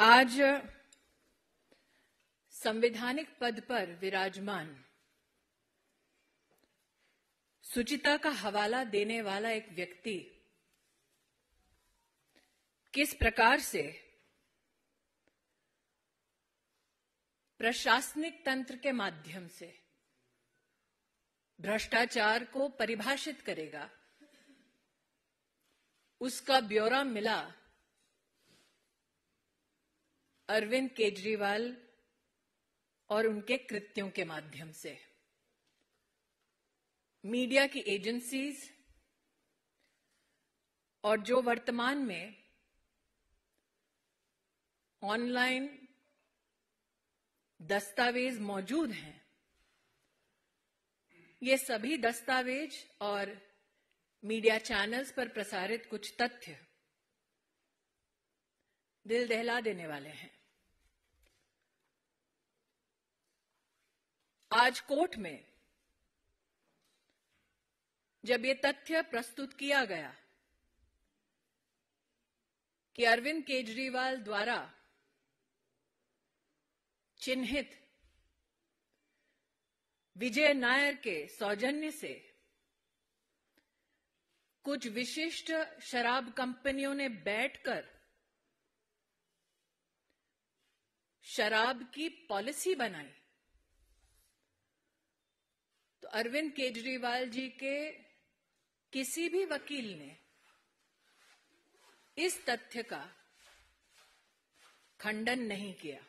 आज संवैधानिक पद पर विराजमान सुचिता का हवाला देने वाला एक व्यक्ति किस प्रकार से प्रशासनिक तंत्र के माध्यम से भ्रष्टाचार को परिभाषित करेगा उसका ब्यौरा मिला अरविंद केजरीवाल और उनके कृत्यों के माध्यम से मीडिया की एजेंसीज और जो वर्तमान में ऑनलाइन दस्तावेज मौजूद हैं ये सभी दस्तावेज और मीडिया चैनल्स पर प्रसारित कुछ तथ्य दिल दहला देने वाले हैं आज कोर्ट में जब ये तथ्य प्रस्तुत किया गया कि अरविंद केजरीवाल द्वारा चिन्हित विजय नायर के सौजन्य से कुछ विशिष्ट शराब कंपनियों ने बैठकर शराब की पॉलिसी बनाई अरविंद केजरीवाल जी के किसी भी वकील ने इस तथ्य का खंडन नहीं किया